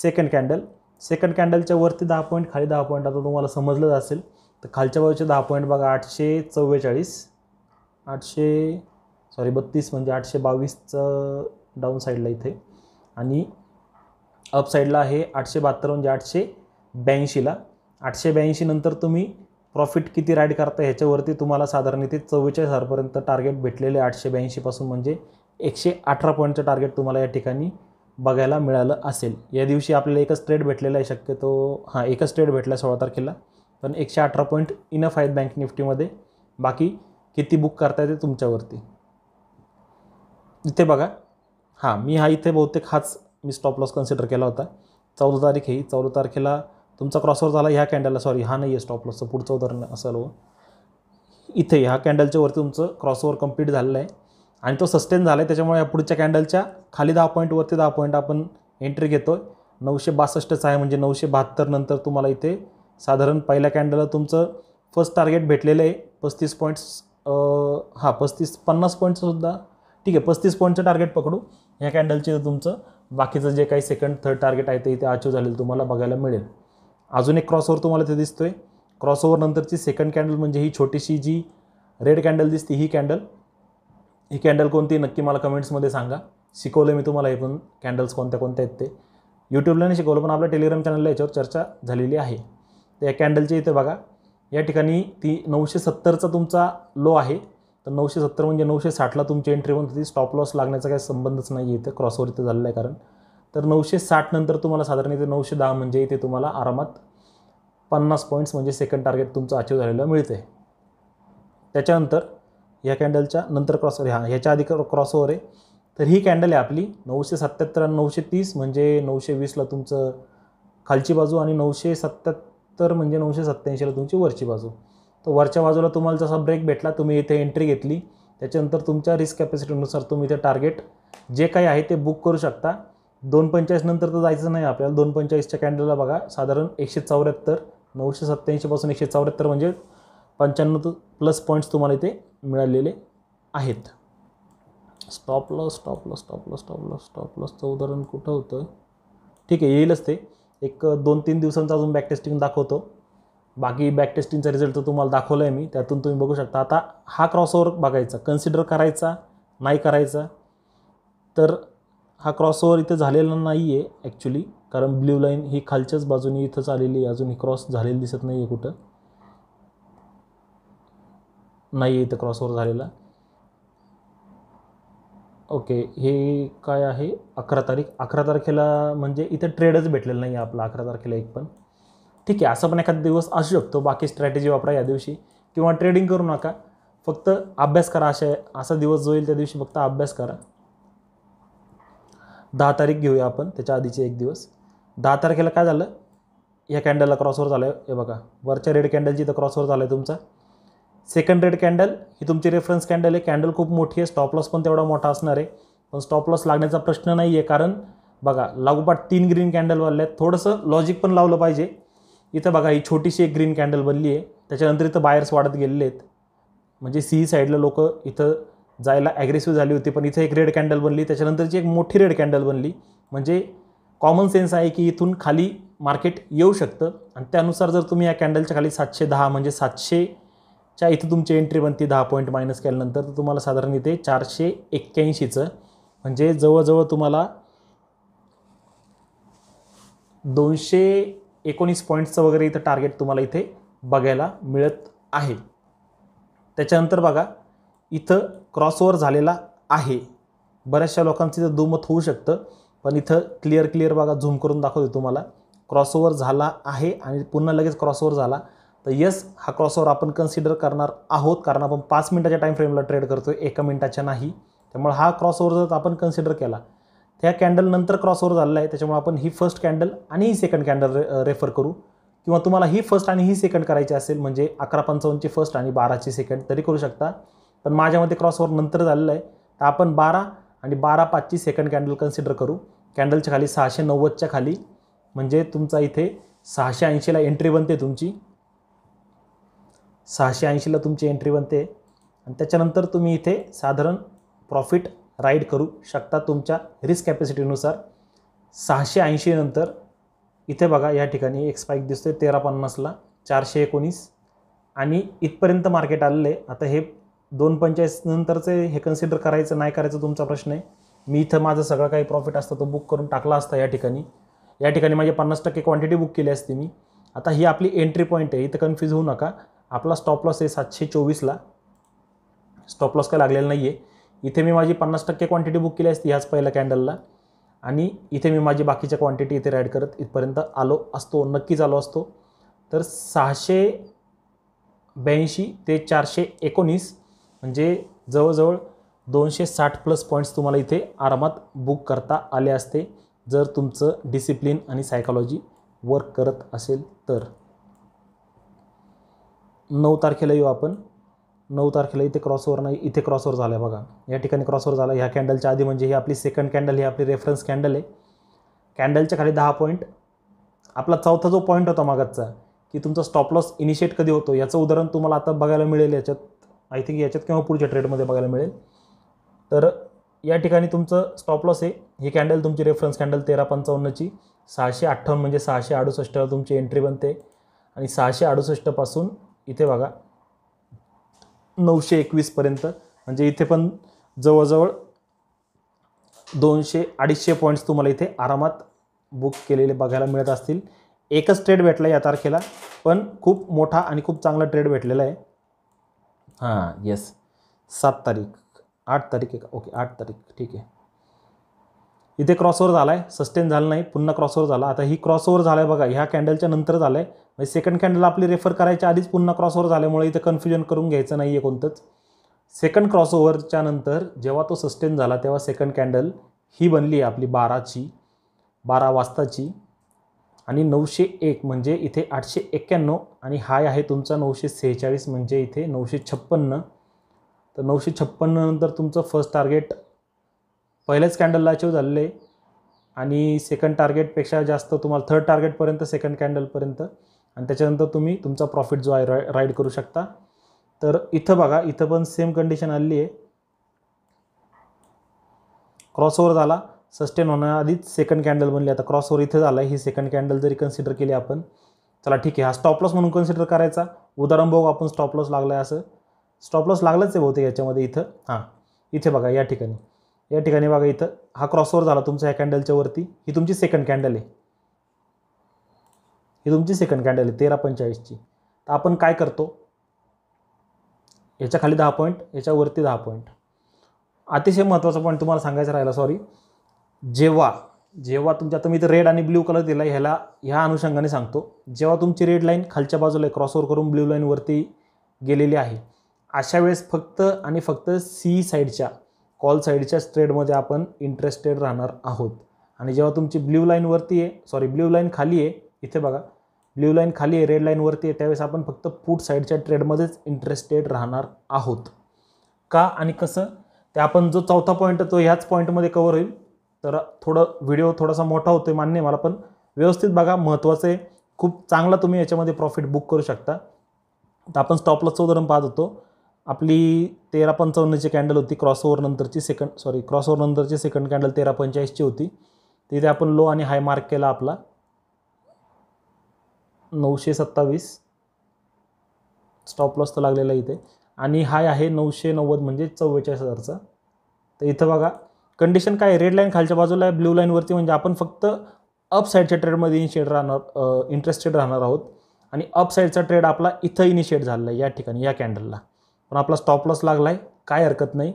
सेकंड कॅन्डल सेकंड कॅन्डलच्या वरती दहा पॉईंट खाली दहा पॉईंट आता तुम्हाला समजलंच असेल तर खालच्या बाजूचे दहा पॉईंट बघा आठशे चव्वेचाळीस आठशे सॉरी बत्तीस म्हणजे आठशे बावीसचं डाऊन साईडला इथे आणि अपसाईडला आहे आठशे बहात्तर म्हणजे आठशे ब्याऐंशीला आठशे ब्याऐंशी नंतर तुम्ही प्रॉफिट किती राईड करता ह्याच्यावरती तुम्हाला साधारण इथे चव्वेचाळीस हजारपर्यंत टार्गेट भेटलेले आठशे ब्याऐंशीपासून म्हणजे एकशे अठरा पॉईंटचं टार्गेट तुम्हाला या ठिकाणी बघायला मिळालं असेल या दिवशी आपल्याला एकच ट्रेड भेटलेला आहे शक्यतो हां एकच ट्रेड भेटला सोळा तारखेला पण एकशे अठरा पॉईंट इनफ आहेत बँक निफ्टीमध्ये बाकी किती बुक करता ते तुमच्यावरती इथे बघा हां मी हा इथे बहुतेक हाच मी स्टॉप लॉस कन्सिडर केला होता चौदा तारीख ही चौदा तारखेला तुमचा क्रॉसवर झाला ह्या कॅन्डलला सॉरी हा नाही आहे स्टॉप लॉसचं पुढचं उदाहरण असेल हो इथे ह्या कॅन्डलच्या वरती तुमचं क्रॉसओवर कंप्लीट झालेलं आहे आणि तो सस्टेन झाला आहे त्याच्यामुळे या पुढच्या कॅन्डलच्या खाली दहा पॉईंटवरती दहा पॉईंट आपण एंट्री घेतो आहे नऊशे बासष्टच आहे म्हणजे नऊशे बहात्तर नंतर तुम्हाला इथे साधारण पहिल्या कॅन्डलला तुमचं फर्स्ट टार्गेट भेटलेलं आहे पस्तीस पॉईंट्स हां पस्तीस पन्नास पॉईंटचं सुद्धा ठीक आहे पस्तीस पॉईंटचं टार्गेट पकडू ह्या कॅन्डलचे तुमचं बाकीचं जे काही सेकंड थर्ड टार्गेट आहे ते इथे अचीव झालेलं तुम्हाला बघायला मिळेल अजून एक क्रॉसओवर तुम्हाला ते दिसतो आहे क्रॉसओवर नंतरची सेकंड कॅन्डल म्हणजे ही छोटीशी जी रेड कॅन्डल दिसते ही कॅन्डल ही कॅन्डल कोणती नक्की मला कमेंट्समध्ये सांगा शिकवलं मी तुम्हाला हे पण कॅन्डल्स कोणत्या कोणत्या आहेत ते यूट्यूबला नाही शिकवलं पण आपल्या टेलिग्राम चॅनलला याच्यावर चर्चा झालेली आहे तर या इथे बघा या ठिकाणी ती नऊशे सत्तरचा तुमचा लो आहे तर नऊशे सत्तर म्हणजे नऊशे साठला तुमची एंट्री होऊन तिथे स्टॉप लॉस लागण्याचा काही संबंधच नाही इथे क्रॉसवर इथे झालेला आहे कारण तर नऊशे साठ नंतर तुम्हाला साधारण इथे नऊशे दहा म्हणजे इथे तुम्हाला आरामात पन्नास पॉईंट्स म्हणजे सेकंड टार्गेट तुमचं अचीव झालेलं मिळते त्याच्यानंतर ह्या कॅन्डलच्या नंतर क्रॉसवर हा ह्याच्या आधी क्रॉसओवर आहे तर ही कॅन्डल आहे आपली नऊशे सत्त्याहत्तर आणि नऊशे तीस म्हणजे नऊशे वीसला तुमचं खालची बाजू आणि नऊशे सत्त्याहत्तर म्हणजे नऊशे सत्त्याऐंशीला तुमची वरची बाजू तर वरच्या बाजूला तुम्हाला जसा ब्रेक भेटला तुम्ही इथे एंट्री घेतली त्याच्यानंतर तुमच्या रिस्क कॅपॅसिटीनुसार तुम्ही इथे टार्गेट जे काही आहे ते बुक करू शकता दोन पंचाळीस नंतर तर जायचं नाही आपल्याला दोन पंचाळीसच्या कॅन्डलला बघा साधारण एकशे चौऱ्याहत्तर नऊशे सत्त्याऐंशीपासून एकशे चौऱ्याहत्तर म्हणजे पंच्याण्णव प्लस पॉईंट्स तुम्हाला इथे मिळालेले आहेत stop loss stop loss stop loss stop loss stop लॉसचं उदाहरण कुठं होतं ठीक आहे येईलच ते एक दोन तीन दिवसांचा अजून बॅक टेस्टिंग दाखवतो बाकी बॅक टेस्टिंगचा रिझल्ट तर तुम्हाला दाखवला आहे मी त्यातून तुम्ही बघू शकता आता हा क्रॉसओवर बघायचा कन्सिडर करायचा नाही करायचा तर हा क्रॉसओवर इथं झालेला नाही आहे ॲक्च्युली कारण ब्ल्यू लाईन ही खालच्याच बाजूने इथंच आलेली आहे अजून ही क्रॉस झालेली दिसत नाही आहे कुठं नाही आहे इथं क्रॉसओवर झालेला ओके हे काय आहे अकरा तारीख अकरा तारखेला म्हणजे इथं ट्रेडच भेटलेलं नाही आहे आपला अकरा तारखेला एक पण ठीक आहे असं पण एखादा दिवस असू शकतो बाकी स्ट्रॅटेजी वापरा या दिवशी किंवा ट्रेडिंग करू नका फक्त अभ्यास करा असे असा दिवस जो येईल त्या दिवशी फक्त अभ्यास करा दहा तारीख घेऊया आपण त्याच्या आधीचे एक दिवस दहा तारखेला काय झालं या कॅन्डलला क्रॉसवर झालं आहे हे बघा वरच्या रेड कॅन्डलची तर क्रॉसवर झालं आहे तुमचा सेकंड रेड कॅन्डल ही तुमची रेफरन्स कॅन्डल आहे कॅन्डल खूप मोठी आहे स्टॉप लॉस पण तेवढा मोठा असणार आहे पण स्टॉप लॉस लागण्याचा प्रश्न नाही आहे कारण बघा लागोपाठ तीन ग्रीन कॅन्डल वाढले आहेत थोडंसं लॉजिक पण लावलं पाहिजे इथं बघा ही छोटीशी एक ग्रीन कॅन्डल बनली आहे त्याच्यानंतर इथं बायर्स वाढत गेलेले आहेत म्हणजे सी साईडला लोक इथं जायला ॲग्रेसिव्ह झाली होती पण इथं एक रेड कॅन्डल बनली त्याच्यानंतरची एक मोठी रेड कॅन्डल बनली म्हणजे कॉमन सेन्स आहे की इथून खाली मार्केट येऊ शकतं आणि त्यानुसार जर तुम्ही या कॅन्डलच्या खाली सातशे दहा म्हणजे सातशेच्या इथं तुमची एंट्री बनते दहा पॉईंट मायनस केल्यानंतर तर तुम्हाला साधारण इथे चारशे एक्क्याऐंशीचं म्हणजे जवळजवळ तुम्हाला दोनशे एकोणीस पॉईंटचं वगैरे इथं टार्गेट तुम्हाला इथे बघायला मिळत आहे त्याच्यानंतर बघा इथं क्रॉसओवर झालेला आहे बऱ्याचशा लोकांचं इथं दुमत होऊ शकतं पण इथं क्लिअर क्लिअर बघा झूम करून दाखवतो तुम्हाला क्रॉसओवर झाला आहे आणि पुन्हा लगेच क्रॉसओवर झाला तर यस हा क्रॉसओवर आपण कन्सिडर करणार आहोत कारण आपण पाच मिनटाच्या टाईम फ्रेमला ट्रेड करतो एका मिनटाच्या नाही त्यामुळे हा क्रॉसओवर जर आपण कन्सिडर केला त्या कॅन्डल नंतर क्रॉसओवर झालेला आहे त्याच्यामुळे आपण ही फर्स्ट कॅन्डल आणि ही सेकंड कॅन्डल रेफर करू किंवा तुम्हाला ही फर्स्ट आणि ही सेकंड करायची असेल म्हणजे अकरा पंचावन्नची फर्स्ट आणि बाराची सेकंड तरी करू शकता पण माझ्यामध्ये क्रॉसओवर नंतर झालेलं आहे तर आपण बारा आणि बारा पाचची सेकंड कॅन्डल कन्सिडर करू कॅन्डलच्या खाली सहाशे नव्वदच्या खाली म्हणजे तुमचा इथे सहाशे ऐंशीला एंट्री बनते तुमची सहाशे ऐंशीला तुमची एंट्री बनते आणि त्याच्यानंतर तुम्ही इथे साधारण प्रॉफिट राईड करू शकता तुमच्या रिस्क कॅपॅसिटीनुसार सहाशे ऐंशी नंतर इथे बघा या ठिकाणी एक स्पाईक दिसतोय तेरा पन्नासला चारशे एकोणीस आणि इथपर्यंत मार्केट आलेलं आहे आता हे दोन पंचाळीस नंतरचे हे कन्सिडर करायचं नाही करायचं तुमचा प्रश्न आहे मी इथं माझं सगळं काही प्रॉफिट असतं तो बुक करून टाकला असता या ठिकाणी या ठिकाणी माझी पन्नास टक्के क्वांटिटी बुक केली असती मी आता ही आपली एंट्री पॉईंट आहे इथं कन्फ्यूज होऊ नका आपला स्टॉप लॉस आहे सातशे चोवीसला स्टॉप लॉस काय लागलेला नाही आहे इथे मी माझी पन्नास टक्के क्वांटिटी बुक केली असती ह्याच पहिल्या कॅन्डलला आणि इथे मी माझी बाकीच्या क्वांटिटी इथे रॅड करत इथपर्यंत आलो असतो नक्कीच आलो असतो तर सहाशे ब्याऐंशी ते चारशे एकोणीस म्हणजे जवळजवळ दोनशे साठ प्लस पॉईंट्स तुम्हाला इथे आरामात बुक करता आले असते जर तुमचं डिसिप्लिन आणि सायकॉलॉजी वर्क करत असेल तर नऊ तारखेला येऊ आपण नऊ तारखेला इथे क्रॉसओवर नाही इथे क्रॉसओवर झाला आहे बघा या ठिकाणी क्रॉसओवर झाला ह्या कॅन्डलच्या आधी म्हणजे ही आपली सेकंड कॅन्डल ही आपली रेफरन्स कॅन्डल आहे कॅन्डलच्या खाली दहा पॉईंट आपला चौथा जो पॉईंट होता मागचा की तुमचा स्टॉप लॉस इनिशिएट कधी होतो याचं उदाहरण तुम्हाला आता बघायला मिळेल याच्यात आय थिंक याच्यात किंवा पुढच्या ट्रेडमध्ये बघायला मिळेल तर या ठिकाणी तुमचं स्टॉप लॉस आहे ही कॅन्डल तुमची रेफरन्स कॅन्डल तेरा पंचावन्नची सहाशे अठ्ठावन्न म्हणजे सहाशे अडुसष्टला तुमची एंट्री बनते आणि सहाशे अडुसष्टपासून इथे बघा नऊशे एकवीसपर्यंत म्हणजे इथे पण जवळजवळ दोनशे अडीचशे पॉईंट्स तुम्हाला इथे आरामात बुक केलेले बघायला मिळत असतील एकच ट्रेड भेटला या तारखेला पण खूप मोठा आणि खूप चांगला ट्रेड भेटलेला आहे हां येस सात तारीख आठ तारीख एक ओके आठ तारीख ठीक आहे इथे क्रॉसओवर झाला आहे सस्टेन झालं नाही पुन्हा क्रॉसओवर झाला आता ही क्रॉसओवर झालं आहे बघा ह्या कॅन्डलच्या नंतर झालं आहे म्हणजे सेकंड कॅन्डल आपली रेफर करायच्या आधीच पुन्हा क्रॉसओवर झाल्यामुळे इथे कन्फ्युजन करून घ्यायचं नाही आहे कोणतंच सेकंड क्रॉसओव्हरच्या नंतर जेव्हा तो सस्टेन झाला तेव्हा सेकंड कॅन्डल ही बनली आहे आपली बाराची बारा वाजताची आणि नऊशे एक म्हणजे इथे आठशे एक्क्याण्णव आणि हाय आहे तुमचा नऊशे सेहेचाळीस म्हणजे इथे नऊशे छप्पन्न तर नऊशे छप्पन्ननंतर तुमचं फर्स्ट टार्गेट पहिल्याच कॅन्डलला अचीव आणि सेकंड टार्गेटपेक्षा जास्त तुम्हाला थर्ड टार्गेटपर्यंत सेकंड कॅन्डलपर्यंत आणि त्याच्यानंतर तुम्ही तुमचा प्रॉफिट जो आहे रा राईड करू शकता तर इथं बघा इथं पण सेम कंडिशन आली आहे क्रॉसओव्हर झाला सस्टेन होण्याआधीच सेकंड कॅन्डल बनली आता क्रॉसओव्हर इथे झाला ही सेकंड कॅन्डल जरी कन्सिडर केली आपण चला ठीक आहे हा स्टॉपलॉस म्हणून कन्सिडर करायचा उदाहरण बघू आपण स्टॉपलॉस लागला आहे असं स्टॉपलॉस लागलंच आहे बहुतेक याच्यामध्ये इथं हां इथे बघा या ठिकाणी या ठिकाणी बघा इथं हा क्रॉसवर झाला तुमचा ह्या कॅन्डलच्या वरती ही तुमची सेकंड कॅन्डल आहे ही तुमची सेकंड कॅन्डल आहे तेरा पंचेचाळीसची तर आपण काय करतो याच्या खाली दहा पॉईंट याच्यावरती दहा पॉईंट अतिशय महत्त्वाचा पॉईंट तुम्हाला सांगायचा राहिला सॉरी जेव्हा जेव्हा तुमच्या आता मी इथं रेड आणि ब्ल्यू कलर दिला ह्याला ह्या अनुषंगाने सांगतो जेव्हा तुमची रेड लाईन खालच्या बाजूला क्रॉसओवर करून ब्ल्यू लाईनवरती गेलेली आहे अशा वेळेस फक्त आणि फक्त सी साईडच्या कॉल साईडच्याच ट्रेडमध्ये आपण इंटरेस्टेड राहणार आहोत आणि जेव्हा तुमची ब्ल्यू लाईनवरती आहे सॉरी ब्ल्यू लाईन खाली आहे इथे बघा ब्ल्यू लाईन खाली आहे रेड लाईनवरती आहे त्यावेळेस आपण फक्त फूट साईडच्या ट्रेडमध्येच इंटरेस्टेड राहणार आहोत का आणि कसं ते आपण जो चौथा पॉईंट तो ह्याच पॉईंटमध्ये कवर होईल तर थोडं व्हिडिओ थोडासा मोठा होतो आहे मान्य मला पण व्यवस्थित बघा महत्त्वाचं आहे खूप चांगला तुम्ही याच्यामध्ये प्रॉफिट बुक करू शकता तर आपण स्टॉपलॉसचं उदाहरण पाहत होतो आपली तेरा पंचावन्नची कॅन्डल होती क्रॉसओव्हर नंतरची सेकंड सॉरी क्रॉसओव्हर नंतरची सेकंड कॅन्डल तेरा पंचेचाळीसची होती तिथे आपण लो आणि हाय मार्क केला आपला नऊशे सत्तावीस स्टॉप लॉस तर लागलेला इथे आणि हाय आहे नऊशे नव्वद म्हणजे चव्वेचाळीस हजारचा तर इथं बघा कंडिशन काय रेड लाईन खालच्या बाजूला आहे ब्ल्यू लाईनवरती म्हणजे आपण फक्त अप साईडच्या ट्रेडमध्ये इनिशिएट राहणार इंटरेस्टेड राहणार आहोत आणि अप साईडचा ट्रेड आपला इथं इनिशिएट झालेला आहे या ठिकाणी या कॅन्डलला पण आपला स्टॉप लॉस लागला आहे काय हरकत नाही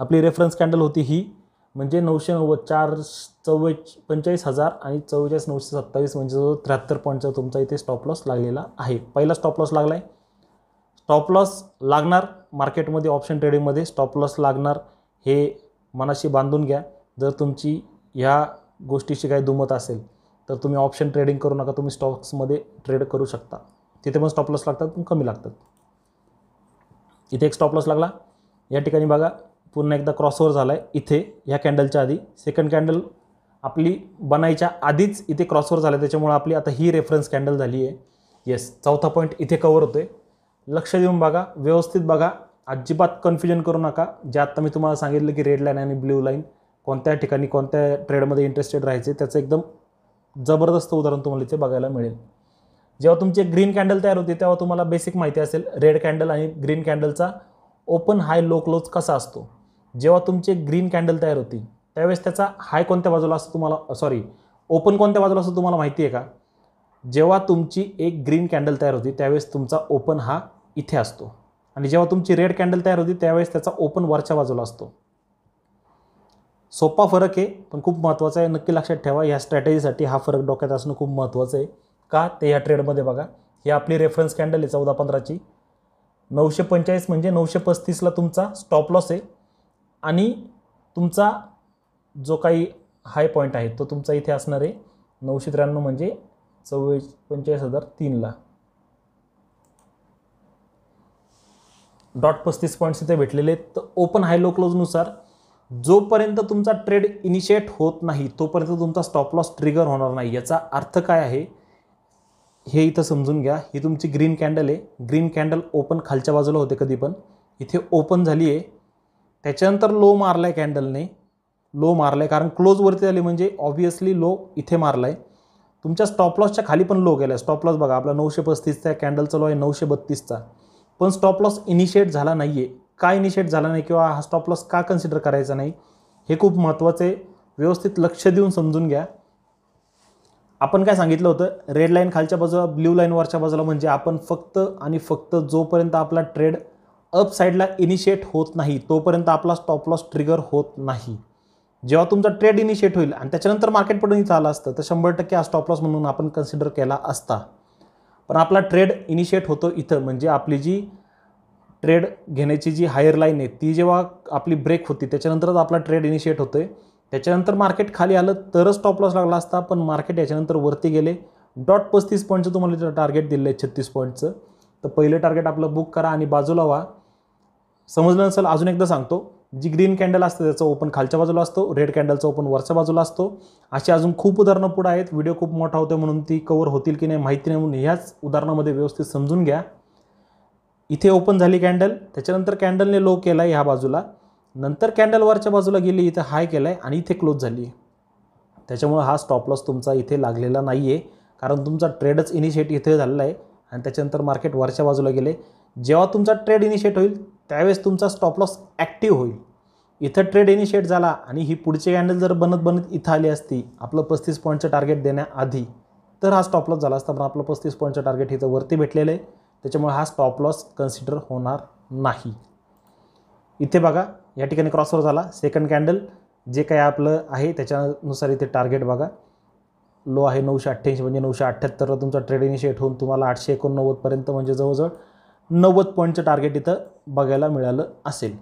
आपली रेफरन्स कॅन्डल होती ही म्हणजे नऊशे नव्वद चार चव्वे पंचेचाळीस हजार आणि चव्वेचाळीस नऊशे सत्तावीस म्हणजे जो त्र्याहत्तर पॉईंटचा तुमचा इथे स्टॉप लॉस लागलेला आहे पहिला स्टॉप लॉस लागला आहे स्टॉप लॉस लागणार मार्केटमध्ये ऑप्शन ट्रेडिंगमध्ये स्टॉप लॉस लागणार हे मनाशी बांधून घ्या जर तुमची ह्या गोष्टीशी काही दुमत असेल तर तुम्ही ऑप्शन ट्रेडिंग करू नका तुम्ही स्टॉक्समध्ये ट्रेड करू शकता तिथे पण स्टॉप लॉस लागतात पण कमी लागतात इथे एक स्टॉप लॉस लागला या ठिकाणी बघा पुन्हा एकदा क्रॉसओवर झाला आहे इथे ह्या कॅन्डलच्या आधी सेकंड कॅन्डल आपली बनायच्या आधीच इथे क्रॉसवर झालं त्याच्यामुळे आपली आता ही रेफरन्स कॅन्डल झाली आहे येस चौथा पॉईंट इथे कवर होतो आहे लक्ष देऊन बघा व्यवस्थित बघा अजिबात कन्फ्युजन करू नका जे आत्ता मी तुम्हाला सांगितलं की रेड लाईन आणि ब्ल्यू लाईन कोणत्या ठिकाणी कोणत्या ट्रेडमध्ये इंटरेस्टेड राहायचे त्याचं एकदम जबरदस्त उदाहरण तुम्हाला इथे बघायला मिळेल जेव्हा तुमचे ग्रीन कॅन्डल तयार होते तेव्हा तुम्हाला बेसिक माहिती असेल रेड कॅन्डल आणि ग्रीन कॅन्डलचा ओपन हाय लो क्लोज कसा असतो जेव्हा तुमचे ग्रीन कॅन्डल तयार होती त्यावेळेस त्याचा हाय कोणत्या बाजूला असतो तुम्हाला सॉरी ओपन कोणत्या बाजूला असतो तुम्हाला माहिती आहे का जेव्हा तुमची एक ग्रीन कॅन्डल तयार होती त्यावेळेस तुमचा ओपन हा इथे असतो आणि जेव्हा तुमची रेड कॅन्डल तयार होती त्यावेळेस त्याचा ओपन वरच्या बाजूला असतो सोपा फरक आहे पण खूप महत्त्वाचा आहे नक्की लक्षात ठेवा ह्या स्ट्रॅटेजीसाठी हा फरक डोक्यात असणं खूप महत्त्वाचं आहे का ते या ट्रेडमध्ये बघा ही आपली रेफरन्स कॅन्डल आहे चौदा पंधराची नऊशे पंचेचाळीस म्हणजे नऊशे पस्तीसला तुमचा स्टॉप लॉस आहे आणि तुमचा जो काही हाय पॉईंट आहे तो तुमचा इथे असणार आहे नऊशे त्र्याण्णव म्हणजे चव्वीस पंचेचाळीस हजार तीनला डॉट पस्तीस पॉईंट्स इथे भेटलेले आहेत तर ओपन हाय लो क्लोजनुसार जोपर्यंत तुमचा ट्रेड इनिशिएट होत नाही तोपर्यंत तुमचा स्टॉप लॉस ट्रिगर होणार नाही याचा अर्थ काय आहे हे इथं समजून घ्या ही तुमची ग्रीन कॅन्डल आहे ग्रीन कॅन्डल ओपन खालच्या बाजूला होते कधी पण इथे ओपन झाली आहे त्याच्यानंतर लो मारला आहे कॅन्डलने लो मारला आहे कारण क्लोजवरती आली म्हणजे ऑब्वियसली लो इथे मारला आहे तुमच्या स्टॉपलॉसच्या खाली पण लो गेला आहे स्टॉपलॉस बघा आपला नऊशे पस्तीसचा कॅन्डलचा लो आहे नऊशे बत्तीसचा पण स्टॉपलॉस इनिशिएट झाला नाही आहे का इनिशिएट झाला नाही किंवा हा लॉस का कन्सिडर करायचा नाही हे खूप महत्त्वाचे व्यवस्थित लक्ष देऊन समजून घ्या आपण काय सांगितलं होतं रेड लाईन खालच्या बाजूला ब्ल्यू लाईन वरच्या बाजूला म्हणजे आपण फक्त आणि फक्त जोपर्यंत आपला ट्रेड अप साईडला इनिशिएट होत नाही तोपर्यंत आपला स्टॉप लॉस ट्रिगर होत नाही जेव्हा तुमचा ट्रेड इनिशिएट होईल आणि त्याच्यानंतर मार्केट पडून इथं आलं असतं तर शंभर टक्के हा स्टॉप लॉस म्हणून आपण कन्सिडर केला असता पण आपला ट्रेड इनिशिएट होतो इथं म्हणजे आपली जी ट्रेड घेण्याची जी हायर लाईन आहे ती जेव्हा आपली ब्रेक होती त्याच्यानंतरच आपला ट्रेड इनिशिएट होतोय त्याच्यानंतर मार्केट खाली आलं तरच स्टॉप लॉस लागला असता पण मार्केट याच्यानंतर वरती गेले डॉट पस्तीस पॉईंटचं तुम्हाला टार्गेट दिलं आहे छत्तीस पॉईंटचं तर पहिलं टार्गेट आपलं बुक करा आणि बाजूला व्हा समजलं नसेल अजून एकदा सांगतो जी ग्रीन कॅन्डल असते त्याचा ओपन खालच्या बाजूला असतो रेड कॅन्डलचा ओपन वरच्या बाजूला असतो अशी अजून खूप उदाहरणं पुढं आहेत व्हिडिओ खूप मोठा होतो म्हणून ती कवर होतील की नाही माहिती नाही म्हणून ह्याच उदाहरणामध्ये व्यवस्थित समजून घ्या इथे ओपन झाली कॅन्डल त्याच्यानंतर कॅन्डलने लो केला ह्या बाजूला नंतर कॅन्डल वरच्या बाजूला गेली इथे हाय केला आहे आणि इथे क्लोज झाली आहे त्याच्यामुळं हा स्टॉप लॉस तुमचा इथे लागलेला नाही आहे कारण तुमचा ट्रेडच इनिशिएट इथे झालेला आहे आणि त्याच्यानंतर मार्केट वरच्या बाजूला गेले जेव्हा तुमचा ट्रेड इनिशिएट होईल त्यावेळेस तुमचा स्टॉप लॉस ॲक्टिव्ह होईल इथं ट्रेड इनिशिएट झाला आणि ही पुढची कॅन्डल जर बनत बनत इथं आली असती आपलं पस्तीस पॉईंटचं टार्गेट देण्याआधी तर हा स्टॉप लॉस झाला असता पण आपलं पस्तीस पॉईंटचं टार्गेट इथं वरती भेटलेलं आहे त्याच्यामुळे हा स्टॉप लॉस कन्सिडर होणार नाही इथे बघा या ठिकाणी क्रॉसवर झाला सेकंड कॅन्डल जे काही आपलं आहे त्याच्यानुसार इथे टार्गेट बघा लो आहे नऊशे अठ्ठ्याऐंशी म्हणजे नऊशे अठ्ठ्याहत्तर तुमचा ट्रेड इनिशिएट होऊन तुम्हाला आठशे एकोणनव्वदपर्यंत म्हणजे जवळजवळ नव्वद पॉईंटचं टार्गेट इथं बघायला मिळालं असेल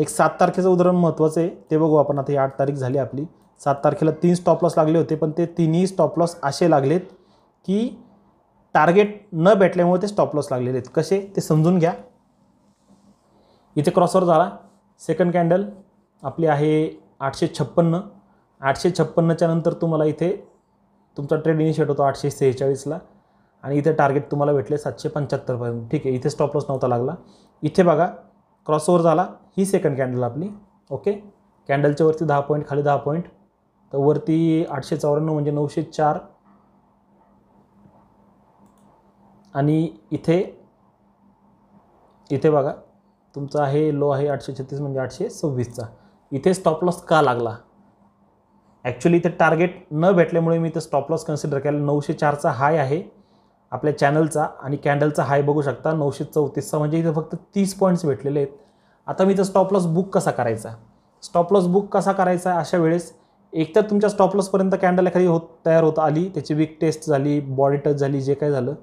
एक सात तारखेचं उदाहरण महत्त्वाचं आहे ते बघू आपण आता ही आठ तारीख झाली आपली सात तारखेला तीन स्टॉप लॉस लागले होते पण ते तिन्ही स्टॉप लॉस असे लागलेत की टार्गेट न भेटल्यामुळे ते स्टॉप लॉस लागलेले आहेत कसे ते समजून घ्या इथे क्रॉसवर झाला सेकंड कॅन्डल आपली आहे आठशे छप्पन्न आठशे छप्पन्नच्या नंतर तुम्हाला इथे तुमचा ट्रेड इनिशिएट होतो आठशे सेहेचाळीसला आणि इथे टार्गेट तुम्हाला भेटले सातशे पंच्याहत्तरपर्यंत ठीक आहे इथे स्टॉपलॉस नव्हता लागला इथे बघा क्रॉसओवर झाला ही सेकंड कॅन्डल आपली ओके कॅन्डलच्या वरती दहा पॉईंट खाली दहा पॉईंट तर वरती आठशे चौऱ्याण्णव म्हणजे नऊशे चार आणि इथे इथे बघा तुमचा आहे लो आहे आठशे छत्तीस म्हणजे आठशे सव्वीसचा इथे स्टॉपलॉस का लागला ॲक्च्युली इथे टार्गेट न भेटल्यामुळे मी इथे स्टॉपलॉस कन्सिडर केला नऊशे चारचा हाय आहे आपल्या चॅनलचा आणि कॅन्डलचा हाय बघू शकता नऊशे चौतीसचा म्हणजे इथे फक्त तीस पॉईंट्स भेटलेले आहेत आता मी इथं स्टॉपलॉस बुक कसा करायचा स्टॉपलॉस बुक कसा करायचा अशा वेळेस एकतर तुमच्या स्टॉपलॉसपर्यंत कॅन्डल एखादी होत तयार होत आली त्याची वीक टेस्ट झाली बॉडी टच झाली जे काय झालं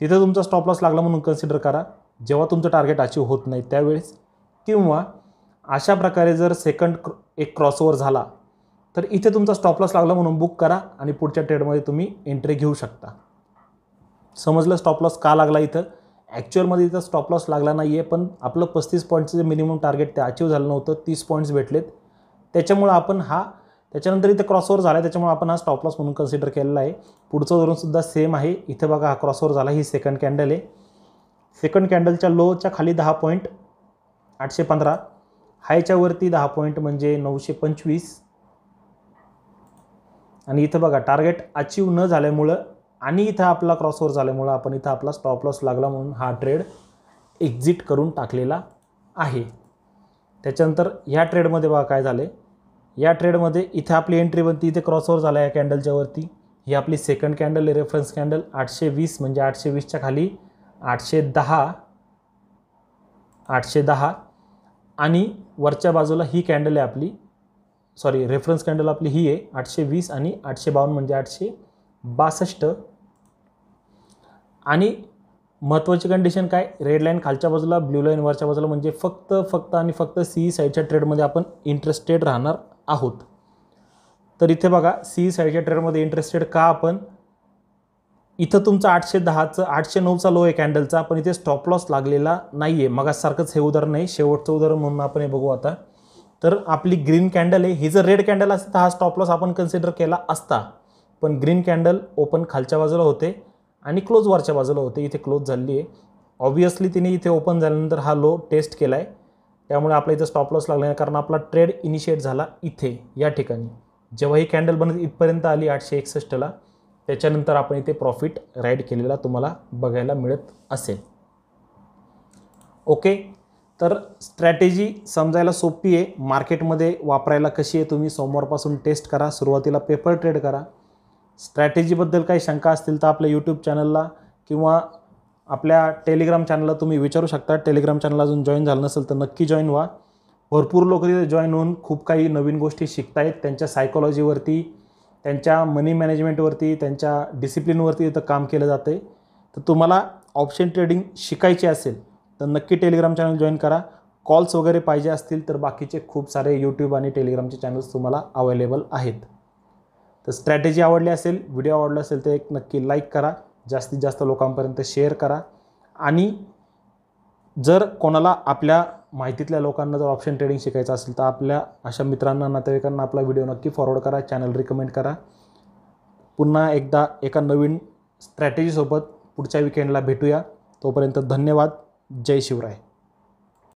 तिथं तुमचा स्टॉपलॉस लागला म्हणून कन्सिडर करा जेव्हा तुमचं टार्गेट अचीव होत नाही त्यावेळेस किंवा अशा प्रकारे जर सेकंड क्र एक क्रॉसओवर झाला तर इथे तुमचा स्टॉपलॉस लागला म्हणून बुक करा आणि पुढच्या ट्रेडमध्ये तुम्ही एंट्री घेऊ शकता समजलं स्टॉपलॉस का लागला इथं ॲक्च्युअलमध्ये इथं स्टॉपलॉस लागला नाही आहे पण आपलं पस्तीस पॉईंटचं जे मिनिमम टार्गेट ते अचीव झालं नव्हतं तीस पॉईंट्स भेटलेत त्याच्यामुळं आपण हा त्याच्यानंतर इथं क्रॉसओवर झाला आहे त्याच्यामुळे आपण हा स्टॉपलॉस म्हणून कन्सिडर केलेला आहे पुढचं धरून सुद्धा सेम आहे इथं बघा हा क्रॉसओव्हर झाला ही सेकंड कॅन्डल आहे सेकंड कॅन्डलच्या लोच्या खाली दहा पॉईंट आठशे पंधरा हायच्या वरती दहा पॉईंट म्हणजे नऊशे पंचवीस आणि इथं बघा टार्गेट अचीव न झाल्यामुळं आणि इथं आपला क्रॉसओवर झाल्यामुळं आपण इथं आपला स्टॉप लॉस लागला म्हणून हा ट्रेड एक्झिट करून टाकलेला आहे त्याच्यानंतर ह्या ट्रेडमध्ये बघा काय झाले या ट्रेडमध्ये इथं आपली एंट्री बनती इथे क्रॉसओवर झाला या कॅन्डलच्या वरती ही आपली सेकंड कॅन्डल रेफरन्स कॅन्डल आठशे वीस म्हणजे आठशे वीसच्या खाली आठशे दहा आठशे दहा आणि वरच्या बाजूला ही कॅन्डल आहे आपली सॉरी रेफरन्स कॅन्डल आपली ही आहे आठशे वीस आणि आठशे बावन्न म्हणजे आठशे बासष्ट आणि महत्त्वाची कंडिशन काय रेड लाईन खालच्या बाजूला ब्ल्यू लाईन वरच्या बाजूला म्हणजे फक्त फक्त आणि फक्त सी साईडच्या ट्रेडमध्ये आपण इंटरेस्टेड राहणार आहोत तर इथे बघा सी साईडच्या ट्रेडमध्ये इंटरेस्टेड का आपण इथं तुमचं आठशे दहाचं आठशे नऊचा लो आहे कॅन्डलचा पण इथे स्टॉप लॉस लागलेला नाही आहे मगासारखंच हे उदाहरण आहे शेवटचं उदाहरण म्हणून आपण हे बघू आता तर आपली ग्रीन कॅन्डल आहे ही जर रेड कॅन्डल असते तर हा स्टॉप लॉस आपण कन्सिडर केला असता पण ग्रीन कॅन्डल ओपन खालच्या बाजूला होते आणि क्लोज वरच्या बाजूला होते इथे क्लोज झाली आहे ऑब्व्हियसली तिने इथे ओपन झाल्यानंतर हा लो टेस्ट केला आहे त्यामुळे आपला इथं स्टॉप लॉस लागला नाही कारण आपला ट्रेड इनिशिएट झाला इथे या ठिकाणी जेव्हा ही कॅन्डल बनत इथपर्यंत आली आठशे एकसष्टला त्याच्यानंतर आपण इथे प्रॉफिट राईड केलेला तुम्हाला बघायला मिळत असेल ओके तर स्ट्रॅटेजी समजायला सोपी आहे मार्केटमध्ये वापरायला कशी आहे तुम्ही सोमवारपासून टेस्ट करा सुरुवातीला पेपर ट्रेड करा स्ट्रॅटेजीबद्दल काही शंका असतील तर आपल्या यूट्यूब चॅनलला किंवा आपल्या टेलिग्राम चॅनलला तुम्ही विचारू शकता टेलिग्राम चॅनल अजून जॉईन झालं नसेल तर नक्की जॉईन व्हा भरपूर लोक तिथे जॉईन होऊन खूप काही नवीन गोष्टी शिकतायत त्यांच्या सायकोलॉजीवरती त्यांच्या मनी मॅनेजमेंटवरती त्यांच्या डिसिप्लिनवरती इथं काम केलं जातं तर तुम्हाला ऑप्शन ट्रेडिंग शिकायची असेल तर नक्की टेलिग्राम चॅनल जॉईन करा कॉल्स वगैरे पाहिजे असतील तर बाकीचे खूप सारे यूट्यूब आणि टेलिग्रामचे चॅनल्स तुम्हाला अवेलेबल आहेत तर स्ट्रॅटेजी आवडली असेल व्हिडिओ आवडला असेल तर एक नक्की लाईक करा जास्तीत जास्त लोकांपर्यंत शेअर करा आणि जर कोणाला आपल्या माहितीतल्या लोकांना जर ऑप्शन ट्रेडिंग शिकायचं असेल तर आपल्या अशा मित्रांना नातेवाईकांना आपला व्हिडिओ नक्की फॉरवर्ड करा चॅनल रिकमेंड करा पुन्हा एकदा एका नवीन स्ट्रॅटेजीसोबत पुढच्या विकेंडला भेटूया तोपर्यंत धन्यवाद जय शिवराय